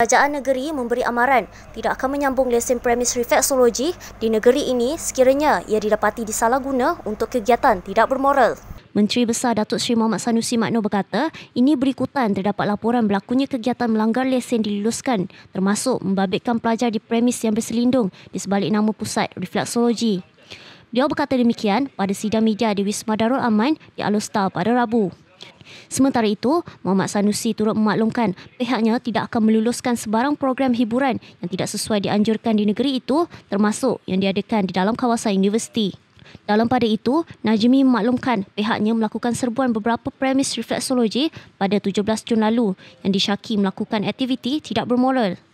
Kerajaan negeri memberi amaran tidak akan menyambung lesen premis refleksologi di negeri ini sekiranya ia didapati disalahguna untuk kegiatan tidak bermoral. Menteri Besar Datuk Seri Muhammad Sanusi Makno berkata, ini berikutan terdapat laporan berlakunya kegiatan melanggar lesen diluluskan termasuk membabitkan pelajar di premis yang berselindung di sebalik nama pusat refleksologi. Beliau berkata demikian pada sidang media di Wisma Darul Aman di Alustar pada Rabu. Sementara itu, Muhammad Sanusi turut memaklumkan pihaknya tidak akan meluluskan sebarang program hiburan yang tidak sesuai dianjurkan di negeri itu termasuk yang diadakan di dalam kawasan universiti. Dalam pada itu, Najmi memaklumkan pihaknya melakukan serbuan beberapa premis refleksologi pada 17 Jun lalu yang disyaki melakukan aktiviti tidak bermoral.